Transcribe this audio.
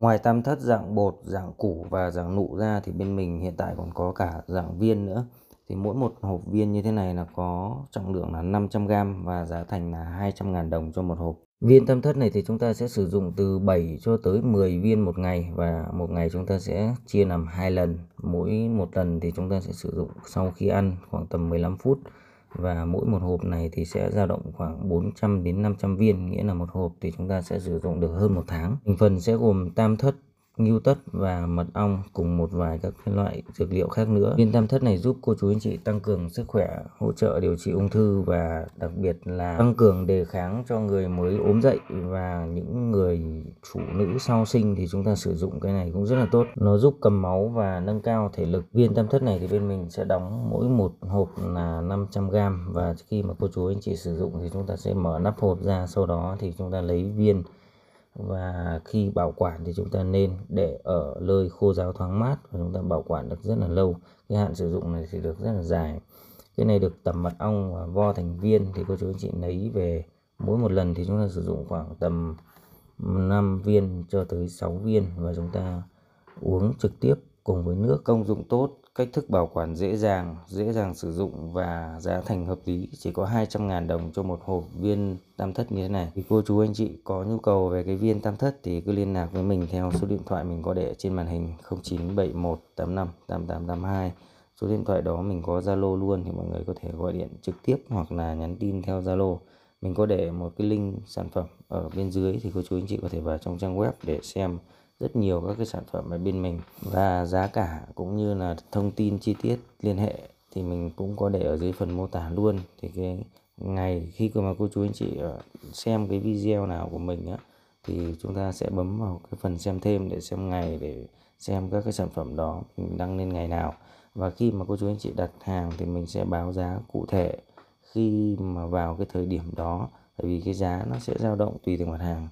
Ngoài tam thất dạng bột, dạng củ và dạng nụ ra thì bên mình hiện tại còn có cả dạng viên nữa. Thì mỗi một hộp viên như thế này là có trọng lượng là 500g và giá thành là 200.000 đồng cho một hộp. Viên tam thất này thì chúng ta sẽ sử dụng từ 7 cho tới 10 viên một ngày và một ngày chúng ta sẽ chia làm hai lần. Mỗi một lần thì chúng ta sẽ sử dụng sau khi ăn khoảng tầm 15 phút và mỗi một hộp này thì sẽ dao động khoảng 400 đến 500 viên nghĩa là một hộp thì chúng ta sẽ sử dụng được hơn một tháng thành phần sẽ gồm tam thất ngưu tất và mật ong cùng một vài các loại dược liệu khác nữa. Viên tam thất này giúp cô chú anh chị tăng cường sức khỏe, hỗ trợ điều trị ung thư và đặc biệt là tăng cường đề kháng cho người mới ốm dậy và những người phụ nữ sau sinh thì chúng ta sử dụng cái này cũng rất là tốt. Nó giúp cầm máu và nâng cao thể lực. Viên tam thất này thì bên mình sẽ đóng mỗi một hộp là 500 g và khi mà cô chú anh chị sử dụng thì chúng ta sẽ mở nắp hộp ra sau đó thì chúng ta lấy viên và khi bảo quản thì chúng ta nên để ở nơi khô ráo thoáng mát và chúng ta bảo quản được rất là lâu cái hạn sử dụng này thì được rất là dài cái này được tầm mật ong và vo thành viên thì cô chú anh chị lấy về mỗi một lần thì chúng ta sử dụng khoảng tầm 5 viên cho tới 6 viên và chúng ta uống trực tiếp cùng với nước công dụng tốt cách thức bảo quản dễ dàng, dễ dàng sử dụng và giá thành hợp lý, chỉ có 200.000 đồng cho một hộp viên tam thất như thế này. Thì cô chú anh chị có nhu cầu về cái viên tam thất thì cứ liên lạc với mình theo số điện thoại mình có để trên màn hình 0971 85 8882. Số điện thoại đó mình có Zalo luôn thì mọi người có thể gọi điện trực tiếp hoặc là nhắn tin theo Zalo. Mình có để một cái link sản phẩm ở bên dưới thì cô chú anh chị có thể vào trong trang web để xem rất nhiều các cái sản phẩm ở bên mình và giá cả cũng như là thông tin chi tiết liên hệ thì mình cũng có để ở dưới phần mô tả luôn thì cái ngày khi mà cô chú anh chị ờ, xem cái video nào của mình á thì chúng ta sẽ bấm vào cái phần xem thêm để xem ngày để xem các cái sản phẩm đó mình đăng lên ngày nào và khi mà cô chú anh chị đặt hàng thì mình sẽ báo giá cụ thể khi mà vào cái thời điểm đó bởi vì cái giá nó sẽ dao động tùy từng mặt hàng